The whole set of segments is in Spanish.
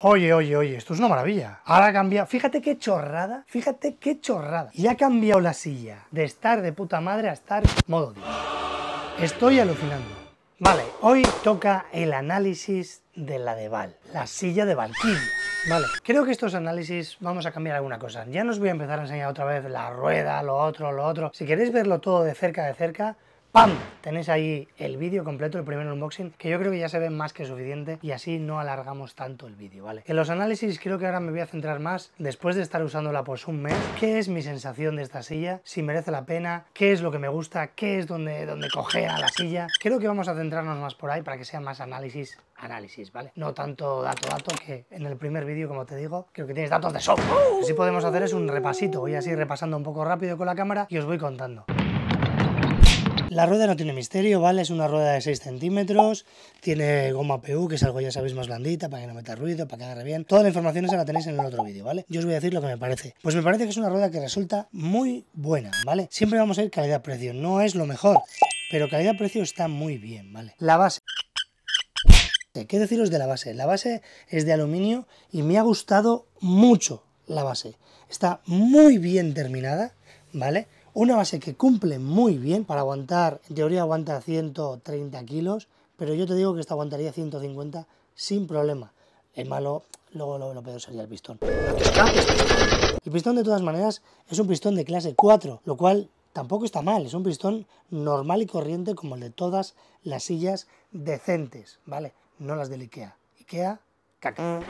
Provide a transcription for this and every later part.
Oye, oye, oye, esto es una maravilla. Ahora ha cambiado. Fíjate qué chorrada, fíjate qué chorrada. Ya ha cambiado la silla de estar de puta madre a estar modo 10. Estoy alucinando. Vale, hoy toca el análisis de la de Val, la silla de Valkyrie. Vale, creo que estos análisis vamos a cambiar alguna cosa. Ya nos voy a empezar a enseñar otra vez la rueda, lo otro, lo otro. Si queréis verlo todo de cerca, de cerca, ¡Pam! Tenéis ahí el vídeo completo, el primer unboxing, que yo creo que ya se ve más que suficiente y así no alargamos tanto el vídeo, ¿vale? En los análisis creo que ahora me voy a centrar más, después de estar usándola por un mes, qué es mi sensación de esta silla, si merece la pena, qué es lo que me gusta, qué es donde, donde a la silla. Creo que vamos a centrarnos más por ahí para que sea más análisis, análisis, ¿vale? No tanto dato, dato, que en el primer vídeo, como te digo, creo que tienes datos de sobra. Lo que sí podemos hacer es un repasito, voy así repasando un poco rápido con la cámara y os voy contando. La rueda no tiene misterio, ¿vale? Es una rueda de 6 centímetros, tiene goma PU, que es algo ya sabéis más blandita, para que no meta ruido, para que agarre bien. Toda la información esa la tenéis en el otro vídeo, ¿vale? Yo os voy a decir lo que me parece. Pues me parece que es una rueda que resulta muy buena, ¿vale? Siempre vamos a ir calidad-precio, no es lo mejor, pero calidad-precio está muy bien, ¿vale? La base... ¿Qué deciros de la base? La base es de aluminio y me ha gustado mucho la base. Está muy bien terminada, ¿vale? Una base que cumple muy bien para aguantar, en teoría aguanta 130 kilos, pero yo te digo que esta aguantaría 150 sin problema. El malo, luego lo, peor sería el pistón. El pistón de todas maneras es un pistón de clase 4, lo cual tampoco está mal, es un pistón normal y corriente como el de todas las sillas decentes, ¿vale? No las del IKEA. IKEA, caca.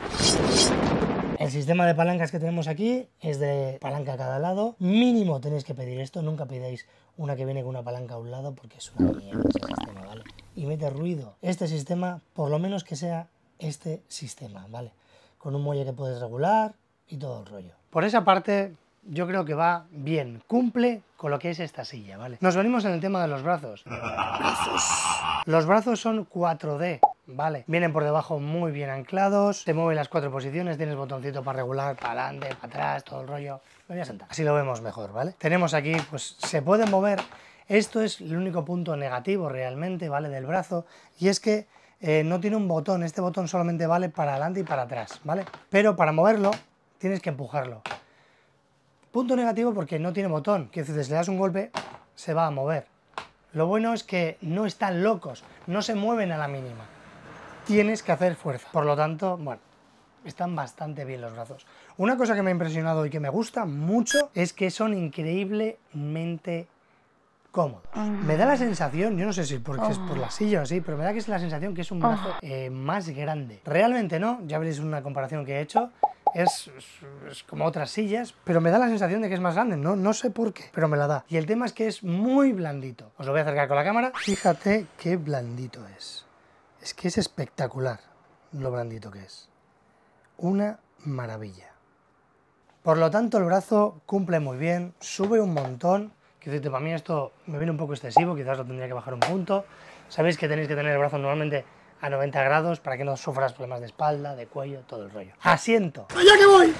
El sistema de palancas que tenemos aquí es de palanca a cada lado. Mínimo tenéis que pedir esto, nunca pidáis una que viene con una palanca a un lado porque es una mierda ese sistema, ¿vale? Y mete ruido. Este sistema, por lo menos que sea este sistema, ¿vale? Con un muelle que puedes regular y todo el rollo. Por esa parte, yo creo que va bien, cumple con lo que es esta silla, ¿vale? Nos venimos en el tema de los brazos. Los brazos son 4D, ¿vale? Vienen por debajo muy bien anclados, te mueven las cuatro posiciones, tienes botoncito para regular, para adelante, para atrás, todo el rollo. a sentar, así lo vemos mejor, ¿vale? Tenemos aquí, pues se puede mover, esto es el único punto negativo realmente, ¿vale? Del brazo, y es que eh, no tiene un botón, este botón solamente vale para adelante y para atrás, ¿vale? Pero para moverlo tienes que empujarlo. Punto negativo porque no tiene botón, que si le das un golpe se va a mover. Lo bueno es que no están locos, no se mueven a la mínima tienes que hacer fuerza. Por lo tanto, bueno, están bastante bien los brazos. Una cosa que me ha impresionado y que me gusta mucho es que son increíblemente cómodos. Me da la sensación, yo no sé si porque es por la silla o así, pero me da que es la sensación que es un brazo eh, más grande. Realmente no, ya veréis una comparación que he hecho. Es, como otras sillas, pero me da la sensación de que es más grande, no, no sé por qué, pero me la da. Y el tema es que es muy blandito. Os lo voy a acercar con la cámara. Fíjate qué blandito es. Es que es espectacular lo blandito que es. Una maravilla. Por lo tanto, el brazo cumple muy bien, sube un montón. Quiero para mí esto me viene un poco excesivo, quizás lo tendría que bajar un punto. Sabéis que tenéis que tener el brazo normalmente a 90 grados para que no sufras problemas de espalda, de cuello, todo el rollo. ¡Asiento! ¡Allá que voy!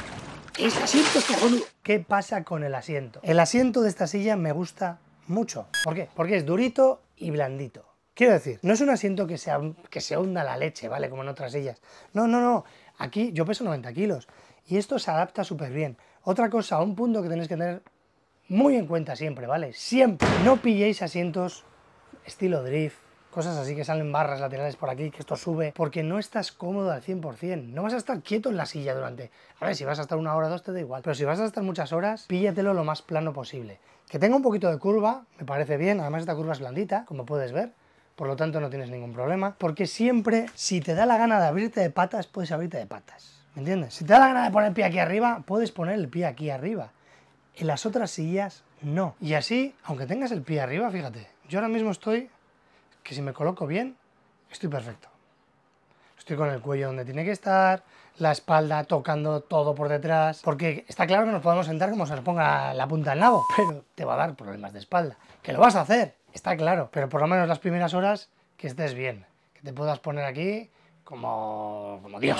asiento ¿Qué pasa con el asiento? El asiento de esta silla me gusta mucho. ¿Por qué? Porque es durito y blandito. Quiero decir, no es un asiento que se, que se hunda la leche, ¿vale? Como en otras sillas. No, no, no. Aquí yo peso 90 kilos y esto se adapta súper bien. Otra cosa, un punto que tenéis que tener muy en cuenta siempre, ¿vale? Siempre. No pilléis asientos estilo drift, cosas así que salen barras laterales por aquí, que esto sube, porque no estás cómodo al 100%. No vas a estar quieto en la silla durante... A ver, si vas a estar una hora o dos te da igual, pero si vas a estar muchas horas, píllatelo lo más plano posible. Que tenga un poquito de curva, me parece bien, además esta curva es blandita, como puedes ver, por lo tanto no tienes ningún problema, porque siempre si te da la gana de abrirte de patas, puedes abrirte de patas, ¿me entiendes? Si te da la gana de poner el pie aquí arriba, puedes poner el pie aquí arriba. En las otras sillas, no. Y así, aunque tengas el pie arriba, fíjate, yo ahora mismo estoy, que si me coloco bien, estoy perfecto. Estoy con el cuello donde tiene que estar, la espalda tocando todo por detrás, porque está claro que nos podemos sentar como se nos ponga la punta al lado pero te va a dar problemas de espalda, que lo vas a hacer, Está claro, pero por lo menos las primeras horas que estés bien, que te puedas poner aquí como, como Dios.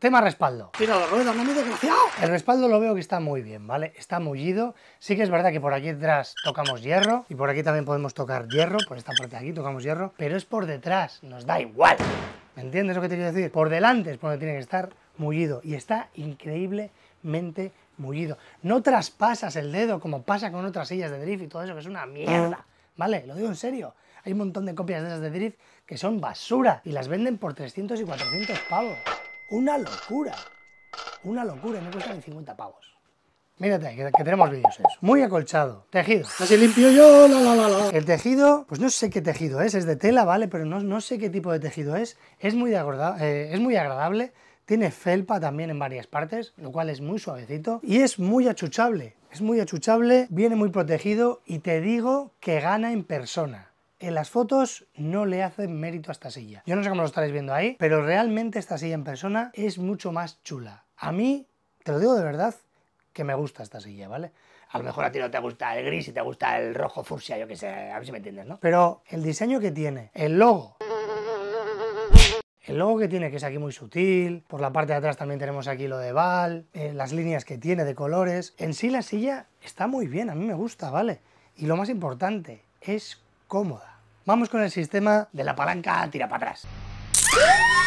Tema respaldo. Tira la rueda, no me El respaldo lo veo que está muy bien, ¿vale? Está mullido. Sí que es verdad que por aquí detrás tocamos hierro y por aquí también podemos tocar hierro, por esta parte aquí tocamos hierro, pero es por detrás, nos da igual. ¿Me entiendes lo que te quiero decir? Por delante es por donde tiene que estar mullido y está increíblemente mullido. No traspasas el dedo como pasa con otras sillas de drift y todo eso, que es una mierda. Ah. ¿Vale? Lo digo en serio. Hay un montón de copias de esas de drift que son basura y las venden por 300 y 400 pavos. Una locura. Una locura, no cuesta ni 50 pavos. Mírate, que, que tenemos vídeos eso. Muy acolchado. Tejido. Así limpio yo, la, la, la, la. El tejido, pues no sé qué tejido es, es de tela, ¿vale? Pero no, sé qué tipo de tejido es. Es muy, de eh, es muy agradable tiene felpa también en varias partes, lo cual es muy suavecito y es muy achuchable. Es muy achuchable, viene muy protegido y te digo que gana en persona. En las fotos no le hacen mérito a esta silla. Yo no sé cómo lo estaréis viendo ahí, pero realmente esta silla en persona es mucho más chula. A mí, te lo digo de verdad, que me gusta esta silla, ¿vale? A lo mejor a ti no te gusta el gris y te gusta el rojo fursia, yo qué sé, a ver si me entiendes, ¿no? Pero el diseño que tiene, el logo, el logo que tiene, que es aquí muy sutil, por la parte de atrás también tenemos aquí lo de Val, eh, las líneas que tiene de colores. En sí la silla está muy bien, a mí me gusta, ¿vale? Y lo más importante, es cómoda. Vamos con el sistema de la palanca tira para atrás.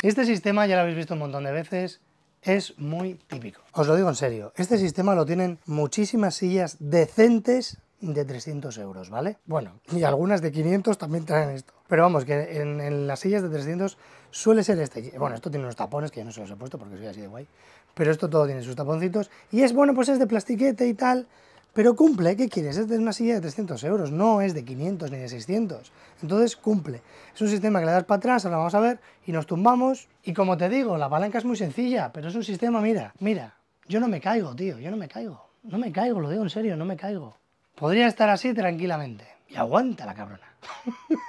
Este sistema ya lo habéis visto un montón de veces, es muy típico. Os lo digo en serio, este sistema lo tienen muchísimas sillas decentes de 300 euros, ¿vale? Bueno, y algunas de 500 también traen esto. Pero vamos, que en, las sillas de 300 suele ser este. Bueno, esto tiene unos tapones que yo no se los he puesto porque soy así de guay. Pero esto todo tiene sus taponcitos. Y es bueno, pues es de plastiquete y tal. Pero cumple, ¿qué quieres? Es de una silla de 300 euros, no es de 500 ni de 600. Entonces cumple. Es un sistema que le das para atrás, ahora vamos a ver, y nos tumbamos. Y como te digo, la palanca es muy sencilla, pero es un sistema, mira, mira, yo no me caigo, tío, yo no me caigo. No me caigo, lo digo en serio, no me caigo. Podría estar así tranquilamente. Y aguanta la cabrona.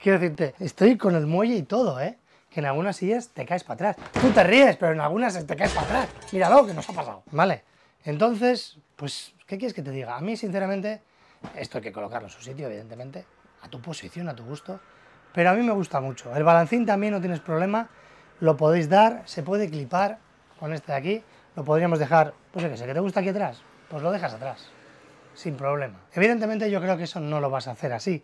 Quiero decirte, estoy con el muelle y todo, ¿eh? Que en algunas sillas te caes para atrás. Tú te ríes, pero en algunas te caes para atrás. Míralo, que nos ha pasado. Vale. Entonces, pues, ¿qué quieres que te diga? A mí, sinceramente, esto hay que colocarlo en su sitio, evidentemente. A tu posición, a tu gusto. Pero a mí me gusta mucho. El balancín también no tienes problema. Lo podéis dar, se puede clipar con este de aquí. Lo podríamos dejar, pues, qué sé, que te gusta aquí atrás? Pues lo dejas atrás sin problema. Evidentemente yo creo que eso no lo vas a hacer así,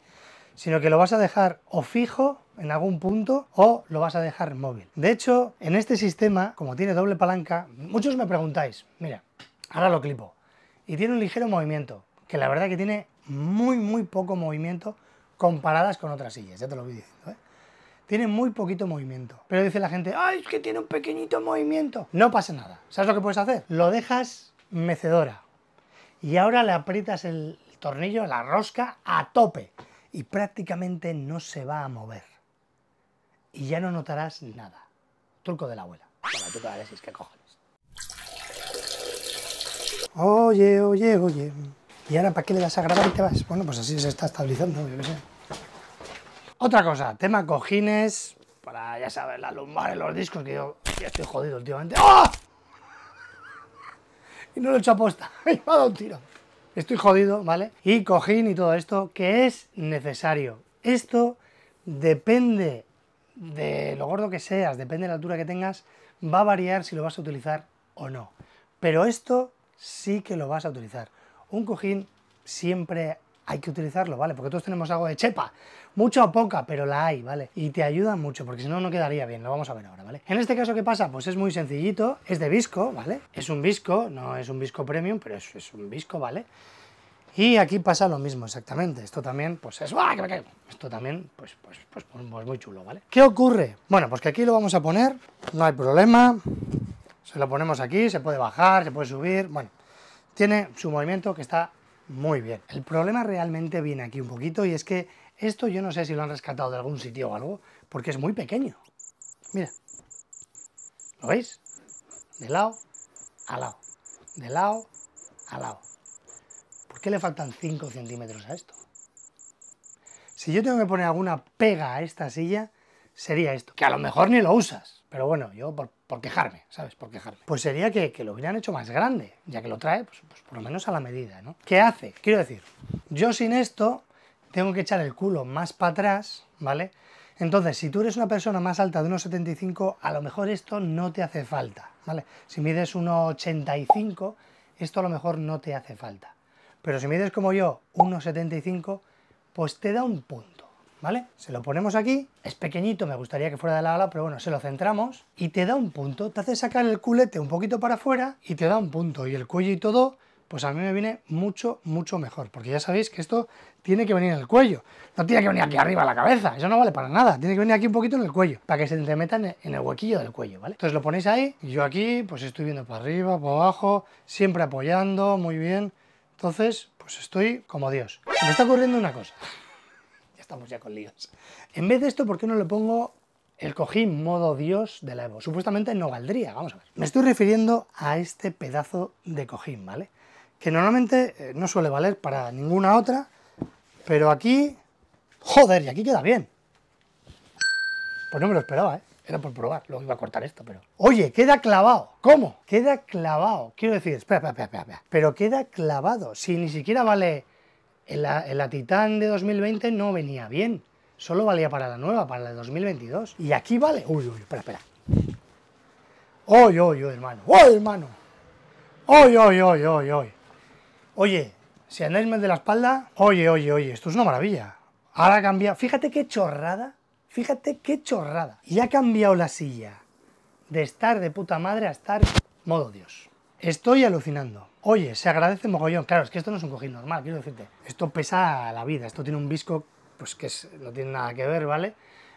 sino que lo vas a dejar o fijo en algún punto o lo vas a dejar móvil. De hecho, en este sistema, como tiene doble palanca, muchos me preguntáis, mira, ahora lo clipo, y tiene un ligero movimiento, que la verdad que tiene muy, muy poco movimiento comparadas con otras sillas, ya te lo voy diciendo, ¿eh? Tiene muy poquito movimiento. Pero dice la gente, ¡ay, es que tiene un pequeñito movimiento! No pasa nada. ¿Sabes lo que puedes hacer? Lo dejas mecedora y ahora le aprietas el tornillo, la rosca, a tope y prácticamente no se va a mover. Y ya no notarás nada. Truco de la abuela. tú es cojones. Oye, oye, oye. ¿Y ahora para qué le das a grabar y te vas? Bueno, pues así se está estabilizando, yo Otra cosa, tema cojines, para, ya sabes, la lumbar en los discos, que yo estoy jodido últimamente. ¡Oh! y no lo he hecho aposta, me ha dado un tiro. Estoy jodido, ¿vale? Y cojín y todo esto, que es necesario. Esto depende de lo gordo que seas, depende de la altura que tengas, va a variar si lo vas a utilizar o no. Pero esto sí que lo vas a utilizar. Un cojín siempre hay que utilizarlo, ¿vale? Porque todos tenemos algo de chepa, Mucho o poca, pero la hay, ¿vale? Y te ayuda mucho, porque si no, no quedaría bien, lo vamos a ver ahora, ¿vale? En este caso, ¿qué pasa? Pues es muy sencillito, es de visco, ¿vale? Es un visco, no es un visco premium, pero es, un visco, ¿vale? Y aquí pasa lo mismo exactamente, esto también, pues es... ¡Ah, que Esto también, pues, pues, pues, pues muy chulo, ¿vale? ¿Qué ocurre? Bueno, pues que aquí lo vamos a poner, no hay problema, se lo ponemos aquí, se puede bajar, se puede subir, bueno, tiene su movimiento que está muy bien. El problema realmente viene aquí un poquito y es que esto yo no sé si lo han rescatado de algún sitio o algo, porque es muy pequeño. Mira, ¿lo veis? De lado a lado, de lado a lado. ¿Por qué le faltan 5 centímetros a esto? Si yo tengo que poner alguna pega a esta silla, sería esto, que a lo mejor ni lo usas. Pero bueno, yo por por quejarme, ¿sabes? Por quejarme. Pues sería que, lo hubieran hecho más grande, ya que lo trae, pues, pues, por lo menos a la medida, ¿no? ¿Qué hace? Quiero decir, yo sin esto tengo que echar el culo más para atrás, ¿vale? Entonces, si tú eres una persona más alta de 1,75, a lo mejor esto no te hace falta, ¿vale? Si mides 1,85, esto a lo mejor no te hace falta. Pero si mides como yo 1,75, pues te da un punto. ¿vale? Se lo ponemos aquí, es pequeñito, me gustaría que fuera de la ala, pero bueno, se lo centramos y te da un punto, te hace sacar el culete un poquito para afuera y te da un punto y el cuello y todo, pues a mí me viene mucho, mucho mejor, porque ya sabéis que esto tiene que venir en el cuello, no tiene que venir aquí arriba a la cabeza, eso no vale para nada, tiene que venir aquí un poquito en el cuello, para que se te metan en el huequillo del cuello, ¿vale? Entonces lo ponéis ahí y yo aquí pues estoy viendo para arriba, para abajo, siempre apoyando, muy bien, entonces pues estoy como Dios. Me está ocurriendo una cosa estamos ya con líos. En vez de esto, ¿por qué no le pongo el cojín modo dios de la Evo? Supuestamente no valdría, vamos a ver. Me estoy refiriendo a este pedazo de cojín, ¿vale? Que normalmente eh, no suele valer para ninguna otra, pero aquí... ¡Joder! Y aquí queda bien. Pues no me lo esperaba, ¿eh? Era por probar, luego iba a cortar esto, pero... Oye, queda clavado. ¿Cómo? Queda clavado. Quiero decir, espera, espera, espera, espera. Pero queda clavado. Si ni siquiera vale en la, Titán de 2020 no venía bien, solo valía para la nueva, para la de 2022. Y aquí vale... Uy, uy, espera, espera. Uy, uy, uy, hermano. Uy, hermano. Uy, uy, uy, uy, uy. Oye, si andáis mal de la espalda, oye, oye, oye, esto es una maravilla. Ahora ha cambiado... fíjate qué chorrada, fíjate qué chorrada. Y ha cambiado la silla de estar de puta madre a estar modo Dios. Estoy alucinando. Oye, se agradece mogollón. Claro, es que esto no es un cojín normal, quiero decirte. Esto pesa la vida. Esto tiene un visco, pues que no tiene nada que ver, ¿vale?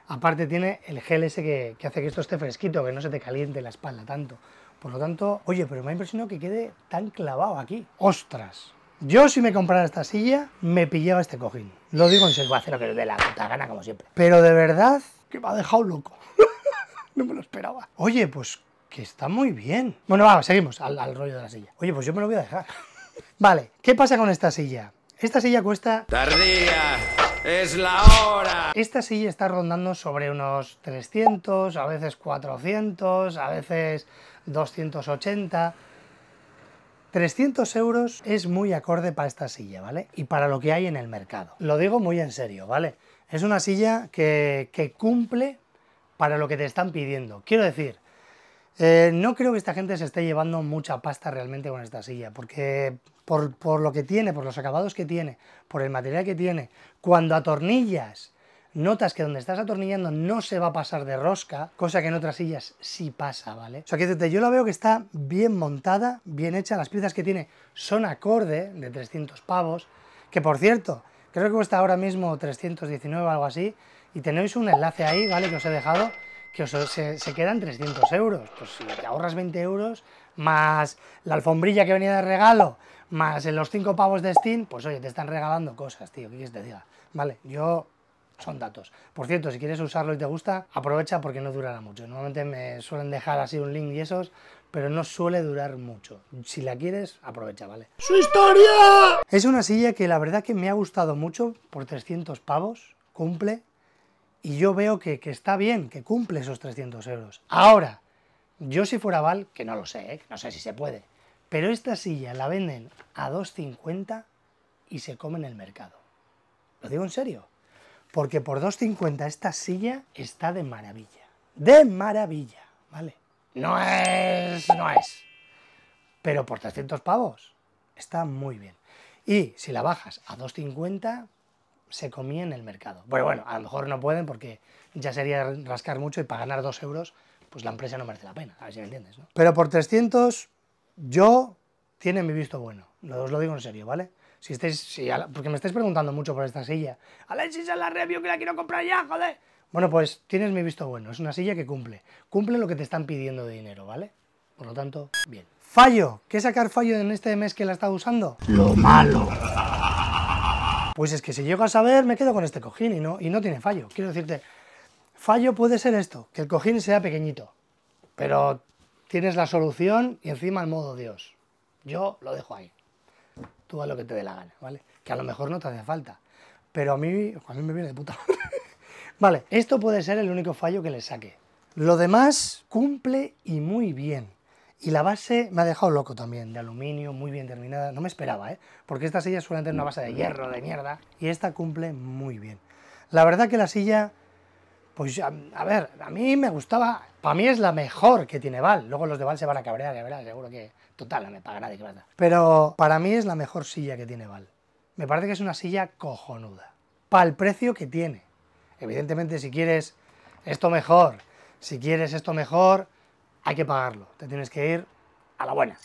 Aparte tiene el gel ese que, hace que esto esté fresquito, que no se te caliente la espalda tanto. Por lo tanto, oye, pero me ha impresionado que quede tan clavado aquí. ¡Ostras! Yo si me comprara esta silla, me pillaba este cojín. Lo digo en serio, voy a hacer lo que de la puta gana, como siempre. Pero de verdad, que me ha dejado loco. no me lo esperaba. Oye, pues que está muy bien. Bueno, vamos, seguimos al, rollo de la silla. Oye, pues yo me lo voy a dejar. vale, ¿qué pasa con esta silla? Esta silla cuesta... ¡Tardía! ¡Es la hora! Esta silla está rondando sobre unos 300, a veces 400, a veces 280... 300 euros es muy acorde para esta silla, ¿vale? Y para lo que hay en el mercado. Lo digo muy en serio, ¿vale? Es una silla que cumple para lo que te están pidiendo. Quiero decir, eh, no creo que esta gente se esté llevando mucha pasta realmente con esta silla, porque por, lo que tiene, por los acabados que tiene, por el material que tiene, cuando atornillas, notas que donde estás atornillando no se va a pasar de rosca, cosa que en otras sillas sí pasa, ¿vale? O sea, que yo lo veo que está bien montada, bien hecha, las piezas que tiene son acorde, de 300 pavos, que por cierto, creo que cuesta ahora mismo 319 o algo así, y tenéis un enlace ahí, ¿vale? Que os he dejado que se, quedan 300 euros. Pues si te ahorras 20 euros, más la alfombrilla que venía de regalo, más los 5 pavos de Steam, pues oye, te están regalando cosas, tío, ¿qué quieres que te diga? Vale, yo... Son datos. Por cierto, si quieres usarlo y te gusta, aprovecha porque no durará mucho. Normalmente me suelen dejar así un link y esos, pero no suele durar mucho. Si la quieres, aprovecha, ¿vale? ¡Su historia! Es una silla que la verdad que me ha gustado mucho por 300 pavos. Cumple y yo veo que, está bien, que cumple esos 300 euros. Ahora, yo si fuera Val, que no lo sé, ¿eh? no sé si se puede, pero esta silla la venden a 2,50 y se come en el mercado. Lo digo en serio, porque por 2,50 esta silla está de maravilla, de maravilla, ¿vale? No es, no es, pero por 300 pavos está muy bien. Y si la bajas a 2,50, se comía en el mercado. Pero bueno, a lo mejor no pueden porque ya sería rascar mucho y para ganar dos euros, pues la empresa no merece la pena, a ver si me entiendes. ¿no? Pero por 300, yo tiene mi visto bueno, os lo digo en serio, ¿vale? Si estáis, porque me estáis preguntando mucho por esta silla. Alexis, en la review que la quiero comprar ya, joder. Bueno, pues tienes mi visto bueno, es una silla que cumple. Cumple lo que te están pidiendo de dinero, ¿vale? Por lo tanto, bien. Fallo. ¿Qué sacar fallo en este mes que la estado usando? Lo malo pues es que si llego a saber me quedo con este cojín y no, y no tiene fallo. Quiero decirte, fallo puede ser esto, que el cojín sea pequeñito, pero tienes la solución y encima el modo Dios. Yo lo dejo ahí. Tú haz lo que te dé la gana, ¿vale? Que a lo mejor no te hace falta, pero a mí, a mí me viene de puta vale, esto puede ser el único fallo que le saque. Lo demás cumple y muy bien. Y la base me ha dejado loco también, de aluminio, muy bien terminada. No me esperaba, ¿eh? Porque estas sillas suelen tener una base de mm. hierro, de mierda. Y esta cumple muy bien. La verdad que la silla, pues a, ver, a mí me gustaba. Para mí es la mejor que tiene Val. Luego los de Val se van a cabrear, de verdad seguro que. Total, no me pagará de que Pero para mí es la mejor silla que tiene Val. Me parece que es una silla cojonuda. Para el precio que tiene. Evidentemente, si quieres esto mejor, si quieres esto mejor, hay que pagarlo, te tienes que ir a la buena.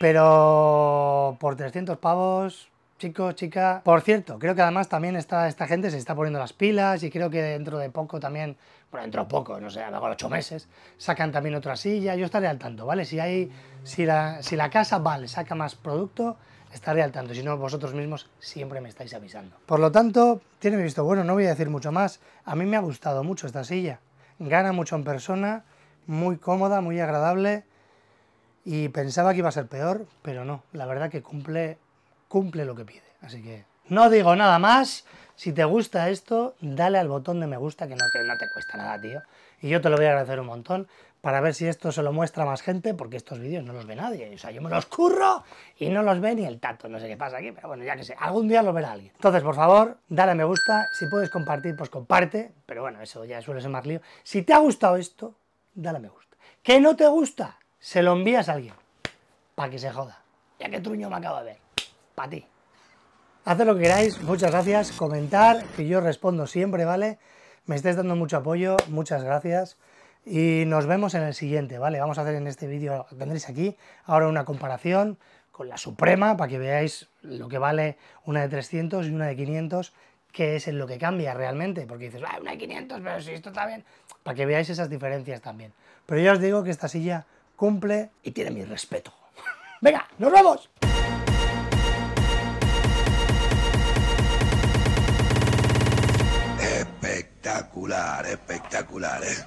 Pero por 300 pavos, chicos, chica. Por cierto, creo que además también está, esta gente se está poniendo las pilas y creo que dentro de poco también, bueno, dentro de poco, no sé, a lo mejor 8 meses, sacan también otra silla. Yo estaré al tanto, ¿vale? Si, hay, si, la, si la casa, vale, saca más producto, estaré al tanto, si no vosotros mismos siempre me estáis avisando. Por lo tanto, tiene visto bueno, no voy a decir mucho más, a mí me ha gustado mucho esta silla, gana mucho en persona, muy cómoda, muy agradable y pensaba que iba a ser peor, pero no, la verdad que cumple, cumple lo que pide. Así que no digo nada más, si te gusta esto, dale al botón de me gusta que no, que te cuesta nada, tío. Y yo te lo voy a agradecer un montón para ver si esto se lo muestra más gente, porque estos vídeos no los ve nadie. O sea, yo me los curro y no los ve ni el tato. No sé qué pasa aquí, pero bueno, ya que sé, algún día lo verá alguien. Entonces, por favor, dale a me gusta. Si puedes compartir, pues comparte. Pero bueno, eso ya suele ser más lío. Si te ha gustado esto, dale a me gusta. ¿Que no te gusta? Se lo envías a alguien. Para que se joda. Ya que truño me acaba de ver. Para ti. Haced lo que queráis, muchas gracias. Comentar, que yo respondo siempre, ¿vale? Me estáis dando mucho apoyo, muchas gracias. Y nos vemos en el siguiente, ¿vale? Vamos a hacer en este vídeo, tendréis aquí ahora una comparación con la Suprema para que veáis lo que vale una de 300 y una de 500 qué es en lo que cambia realmente, porque dices, ah, una 500, pero si esto está bien, para que veáis esas diferencias también. Pero ya os digo que esta silla cumple y tiene mi respeto. ¡Venga, nos vamos! Espectacular, espectacular, ¿eh?